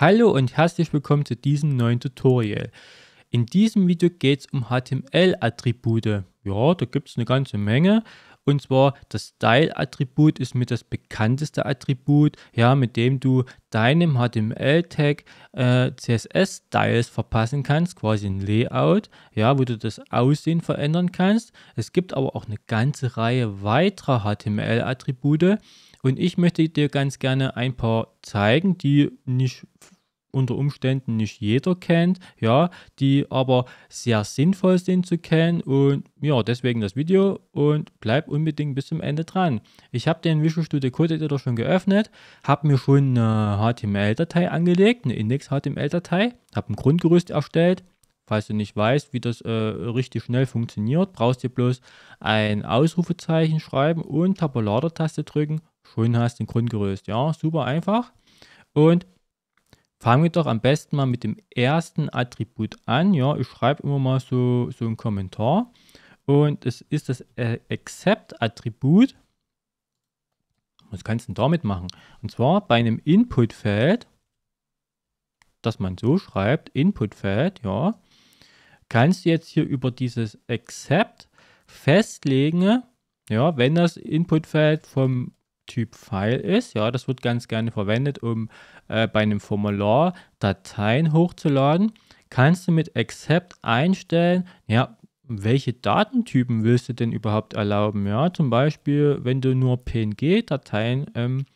Hallo und herzlich willkommen zu diesem neuen Tutorial. In diesem Video geht es um HTML-Attribute. Ja, da gibt es eine ganze Menge. Und zwar das Style-Attribut ist mit das bekannteste Attribut, ja, mit dem du deinem HTML-Tag äh, CSS-Styles verpassen kannst, quasi ein Layout, ja, wo du das Aussehen verändern kannst. Es gibt aber auch eine ganze Reihe weiterer HTML-Attribute, und ich möchte dir ganz gerne ein paar zeigen, die nicht unter Umständen nicht jeder kennt, ja, die aber sehr sinnvoll sind zu kennen und ja, deswegen das Video und bleib unbedingt bis zum Ende dran. Ich habe den Visual Studio Code Editor schon geöffnet, habe mir schon eine HTML-Datei angelegt, eine Index-HTML-Datei, habe ein Grundgerüst erstellt Falls du nicht weißt, wie das äh, richtig schnell funktioniert, brauchst du bloß ein Ausrufezeichen schreiben und Tabulator-Taste drücken. Schon hast du den Grundgerüst. Ja, super einfach. Und fangen wir doch am besten mal mit dem ersten Attribut an. Ja, ich schreibe immer mal so, so einen Kommentar. Und es ist das äh, Accept-Attribut. Was kannst du denn damit machen? Und zwar bei einem Input-Feld, das man so schreibt, Input-Feld, ja, kannst du jetzt hier über dieses Accept festlegen, ja, wenn das Inputfeld vom Typ File ist, ja, das wird ganz gerne verwendet, um äh, bei einem Formular Dateien hochzuladen, kannst du mit Accept einstellen, ja, welche Datentypen willst du denn überhaupt erlauben? Ja, zum Beispiel, wenn du nur PNG-Dateien ähm,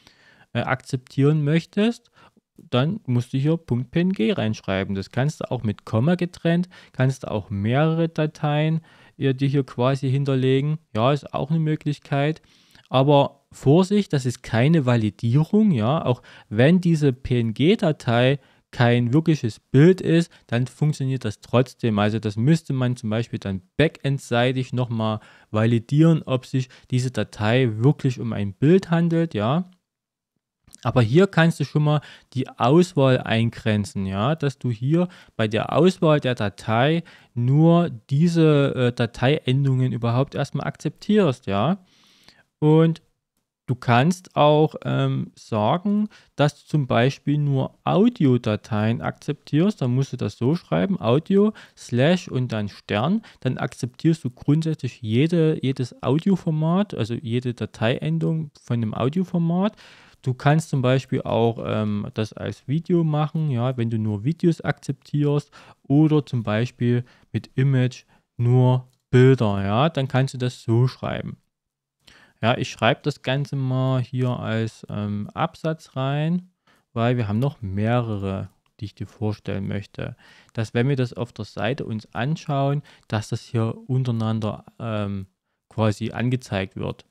äh, akzeptieren möchtest, dann musst du hier .png reinschreiben. Das kannst du auch mit Komma getrennt, kannst du auch mehrere Dateien äh, dir hier quasi hinterlegen. Ja, ist auch eine Möglichkeit. Aber Vorsicht, das ist keine Validierung, ja, auch wenn diese PNG-Datei kein wirkliches Bild ist, dann funktioniert das trotzdem. Also das müsste man zum Beispiel dann backendseitig nochmal validieren, ob sich diese Datei wirklich um ein Bild handelt, ja. Aber hier kannst du schon mal die Auswahl eingrenzen, ja, dass du hier bei der Auswahl der Datei nur diese äh, Dateiendungen überhaupt erstmal akzeptierst, ja. Und du kannst auch ähm, sagen, dass du zum Beispiel nur Audiodateien akzeptierst. Dann musst du das so schreiben: Audio, Slash und dann Stern. Dann akzeptierst du grundsätzlich jede, jedes Audioformat, also jede Dateiendung von dem Audioformat. Du kannst zum Beispiel auch ähm, das als Video machen, ja, wenn du nur Videos akzeptierst oder zum Beispiel mit Image nur Bilder, ja, dann kannst du das so schreiben. Ja, ich schreibe das Ganze mal hier als ähm, Absatz rein, weil wir haben noch mehrere, die ich dir vorstellen möchte. Dass wenn wir das auf der Seite uns anschauen, dass das hier untereinander ähm, quasi angezeigt wird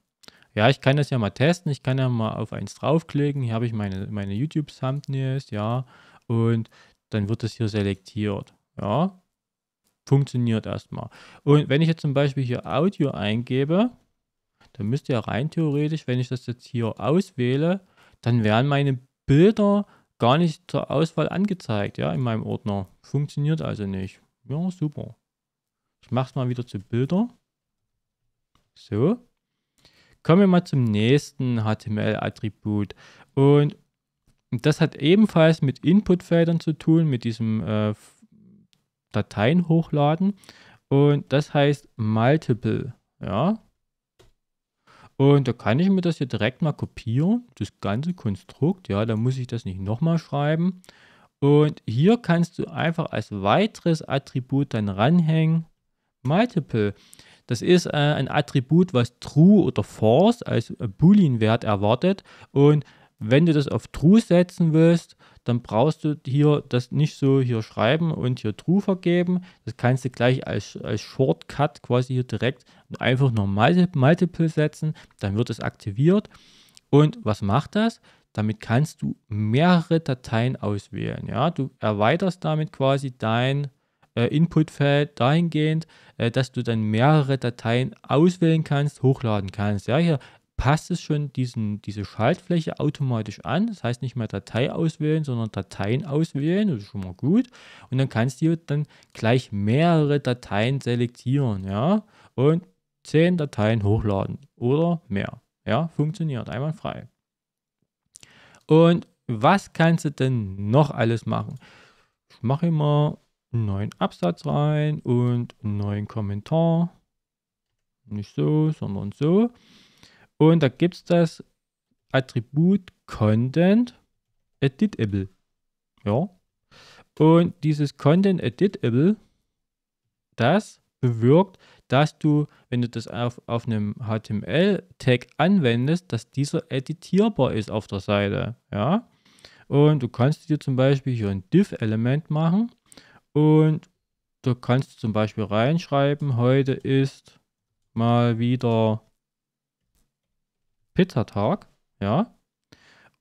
ja, ich kann das ja mal testen, ich kann ja mal auf eins draufklicken, hier habe ich meine, meine YouTube-Thumbnails, ja, und dann wird das hier selektiert, ja. Funktioniert erstmal. Und wenn ich jetzt zum Beispiel hier Audio eingebe, dann müsste ja rein theoretisch, wenn ich das jetzt hier auswähle, dann wären meine Bilder gar nicht zur Auswahl angezeigt, ja, in meinem Ordner. Funktioniert also nicht. Ja, super. Ich mache es mal wieder zu Bilder. So. Kommen wir mal zum nächsten HTML-Attribut. Und das hat ebenfalls mit Inputfeldern zu tun, mit diesem äh, Dateien hochladen. Und das heißt Multiple. Ja. Und da kann ich mir das hier direkt mal kopieren, das ganze Konstrukt. Ja, da muss ich das nicht nochmal schreiben. Und hier kannst du einfach als weiteres Attribut dann ranhängen Multiple. Das ist äh, ein Attribut, was True oder False als äh, Boolean-Wert erwartet. Und wenn du das auf True setzen willst, dann brauchst du hier das nicht so hier schreiben und hier True vergeben. Das kannst du gleich als, als Shortcut quasi hier direkt einfach nur Multiple setzen. Dann wird es aktiviert. Und was macht das? Damit kannst du mehrere Dateien auswählen. Ja? Du erweiterst damit quasi dein äh, Inputfeld dahingehend, äh, dass du dann mehrere Dateien auswählen kannst, hochladen kannst. Ja, hier passt es schon diesen, diese Schaltfläche automatisch an. Das heißt nicht mehr Datei auswählen, sondern Dateien auswählen. Das ist schon mal gut. Und dann kannst du dann gleich mehrere Dateien selektieren, ja, und zehn Dateien hochladen oder mehr. Ja, funktioniert frei. Und was kannst du denn noch alles machen? Ich mache immer einen neuen Absatz rein und einen neuen Kommentar. Nicht so, sondern so. Und da gibt es das Attribut Content Editable. Ja. Und dieses Content Editable, das bewirkt, dass du, wenn du das auf, auf einem HTML-Tag anwendest, dass dieser editierbar ist auf der Seite. Ja? Und du kannst dir zum Beispiel hier ein Div-Element machen und du kannst zum Beispiel reinschreiben, heute ist mal wieder Pizzatag. Ja.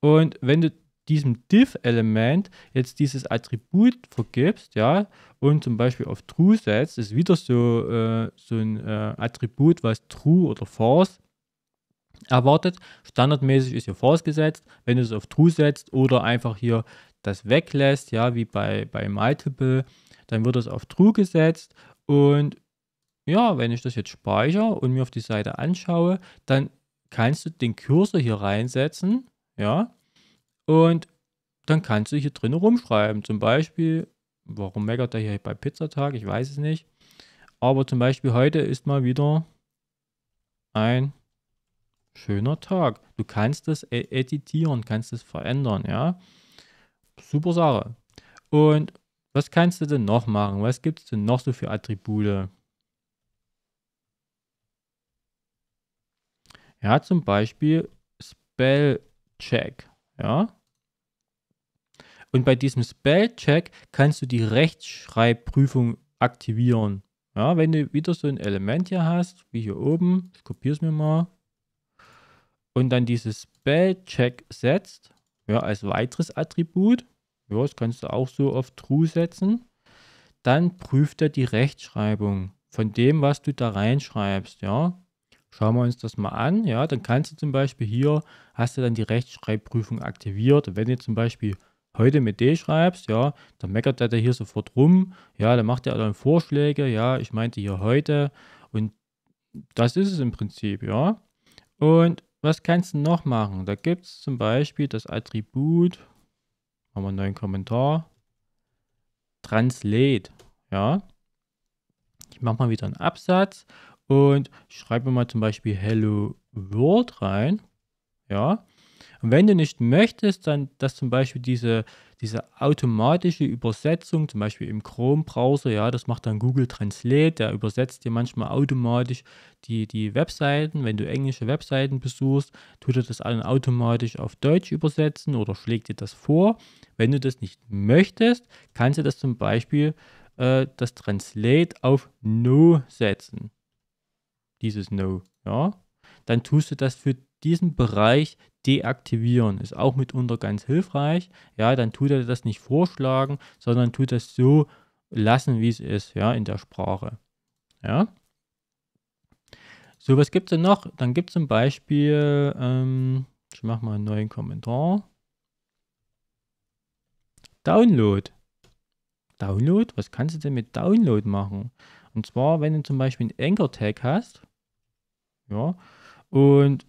Und wenn du diesem div-Element jetzt dieses Attribut vergibst, ja, und zum Beispiel auf true setzt, ist wieder so, äh, so ein äh, Attribut, was true oder false erwartet. Standardmäßig ist hier false gesetzt. Wenn du es auf true setzt oder einfach hier das weglässt, ja, wie bei, bei Multiple, dann wird das auf True gesetzt und ja, wenn ich das jetzt speichere und mir auf die Seite anschaue, dann kannst du den Cursor hier reinsetzen, ja, und dann kannst du hier drin rumschreiben. Zum Beispiel, warum meckert er hier bei Pizzatag? Ich weiß es nicht. Aber zum Beispiel heute ist mal wieder ein schöner Tag. Du kannst das e-, editieren, kannst es verändern, ja super Sache. Und was kannst du denn noch machen? Was gibt es denn noch so für Attribute? Ja, zum Beispiel Spellcheck. Ja. Und bei diesem Spellcheck kannst du die Rechtschreibprüfung aktivieren. Ja, wenn du wieder so ein Element hier hast, wie hier oben, ich kopiere es mir mal, und dann dieses Spellcheck setzt, ja, als weiteres Attribut. Ja, das kannst du auch so auf True setzen. Dann prüft er die Rechtschreibung von dem, was du da reinschreibst. Ja, schauen wir uns das mal an. Ja, dann kannst du zum Beispiel hier, hast du dann die Rechtschreibprüfung aktiviert. wenn du zum Beispiel heute mit D schreibst, ja, dann meckert er da hier sofort rum. Ja, dann macht er dann Vorschläge. Ja, ich meinte hier heute. Und das ist es im Prinzip, ja. Und was kannst du noch machen? Da gibt es zum Beispiel das Attribut, haben wir einen neuen Kommentar, Translate, ja. Ich mache mal wieder einen Absatz und schreibe mal zum Beispiel Hello World rein, ja. Und wenn du nicht möchtest, dann, dass zum Beispiel diese, diese automatische Übersetzung, zum Beispiel im Chrome-Browser, ja, das macht dann Google Translate, der übersetzt dir manchmal automatisch die, die Webseiten. Wenn du englische Webseiten besuchst, tut er das dann automatisch auf Deutsch übersetzen oder schlägt dir das vor. Wenn du das nicht möchtest, kannst du das zum Beispiel äh, das Translate auf No setzen. Dieses No, ja. Dann tust du das für diesen Bereich deaktivieren. Ist auch mitunter ganz hilfreich. Ja, dann tut er das nicht vorschlagen, sondern tut das so lassen, wie es ist, ja, in der Sprache. Ja. So, was gibt es denn noch? Dann gibt es zum Beispiel, ähm, ich mache mal einen neuen Kommentar. Download. Download? Was kannst du denn mit Download machen? Und zwar, wenn du zum Beispiel einen Anchor-Tag hast, ja, und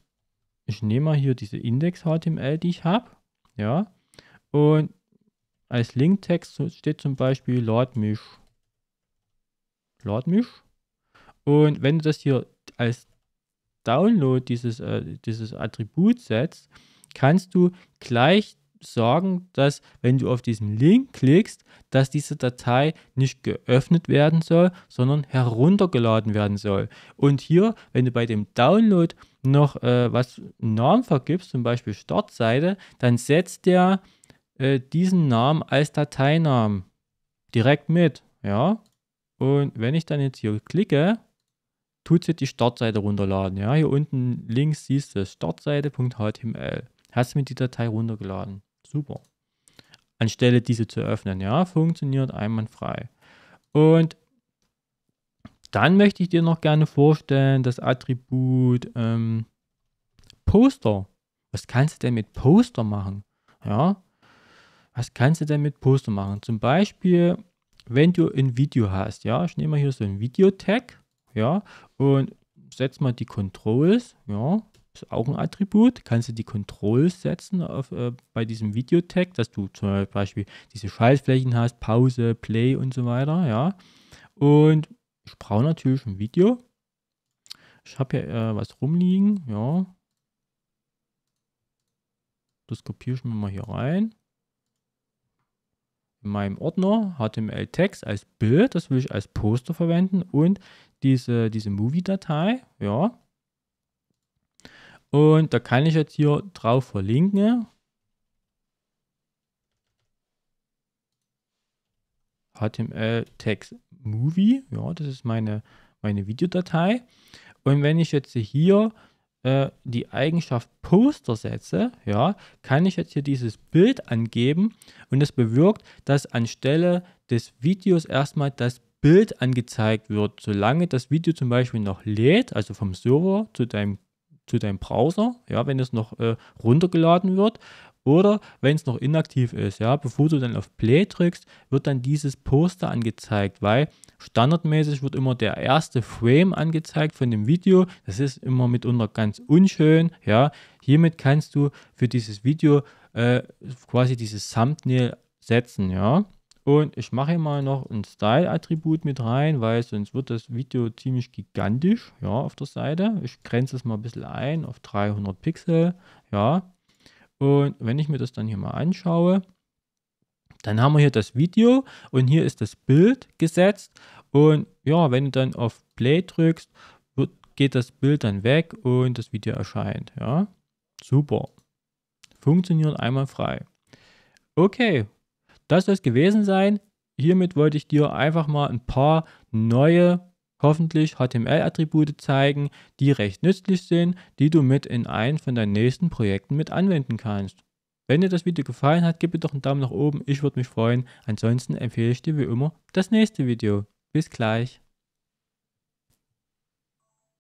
ich nehme mal hier diese Index-HTML, die ich habe. Ja. Und als Linktext steht zum Beispiel lad mich. Und wenn du das hier als Download dieses, äh, dieses Attribut setzt, kannst du gleich sorgen, dass wenn du auf diesen Link klickst, dass diese Datei nicht geöffnet werden soll, sondern heruntergeladen werden soll. Und hier, wenn du bei dem Download noch äh, was Namen vergibst, zum Beispiel Startseite, dann setzt der äh, diesen Namen als Dateinamen direkt mit. Ja. Und wenn ich dann jetzt hier klicke, tut sie die Startseite runterladen. Ja, hier unten links siehst du Startseite.html. Hast du mir die Datei runtergeladen? Super. Anstelle diese zu öffnen. Ja, funktioniert einwandfrei. Und dann möchte ich dir noch gerne vorstellen, das Attribut ähm, Poster. Was kannst du denn mit Poster machen? Ja, was kannst du denn mit Poster machen? Zum Beispiel, wenn du ein Video hast, ja, ich nehme mal hier so ein Video-Tag, ja, und setze mal die Controls, ja, ist auch ein Attribut, kannst du die Controls setzen auf, äh, bei diesem Videotag, dass du zum Beispiel diese Schaltflächen hast, Pause, Play und so weiter, ja. Und ich brauche natürlich ein Video. Ich habe hier äh, was rumliegen, ja. Das kopiere ich mir mal hier rein. In meinem Ordner HTML-Text als Bild, das will ich als Poster verwenden und diese, diese Movie-Datei, ja, und da kann ich jetzt hier drauf verlinken. HTML Text Movie. Ja, das ist meine, meine Videodatei. Und wenn ich jetzt hier äh, die Eigenschaft Poster setze, ja, kann ich jetzt hier dieses Bild angeben und das bewirkt, dass anstelle des Videos erstmal das Bild angezeigt wird, solange das Video zum Beispiel noch lädt, also vom Server zu deinem zu deinem Browser, ja, wenn es noch äh, runtergeladen wird oder wenn es noch inaktiv ist, ja, bevor du dann auf Play drückst, wird dann dieses Poster angezeigt, weil standardmäßig wird immer der erste Frame angezeigt von dem Video. Das ist immer mitunter ganz unschön, ja. Hiermit kannst du für dieses Video äh, quasi dieses Thumbnail setzen, ja. Und ich mache hier mal noch ein Style-Attribut mit rein, weil sonst wird das Video ziemlich gigantisch, ja, auf der Seite. Ich grenze es mal ein bisschen ein auf 300 Pixel, ja. Und wenn ich mir das dann hier mal anschaue, dann haben wir hier das Video und hier ist das Bild gesetzt. Und ja, wenn du dann auf Play drückst, wird, geht das Bild dann weg und das Video erscheint, ja. Super. Funktioniert einmal frei. Okay, das soll es gewesen sein. Hiermit wollte ich dir einfach mal ein paar neue, hoffentlich HTML-Attribute zeigen, die recht nützlich sind, die du mit in einen von deinen nächsten Projekten mit anwenden kannst. Wenn dir das Video gefallen hat, gib mir doch einen Daumen nach oben, ich würde mich freuen. Ansonsten empfehle ich dir wie immer das nächste Video. Bis gleich.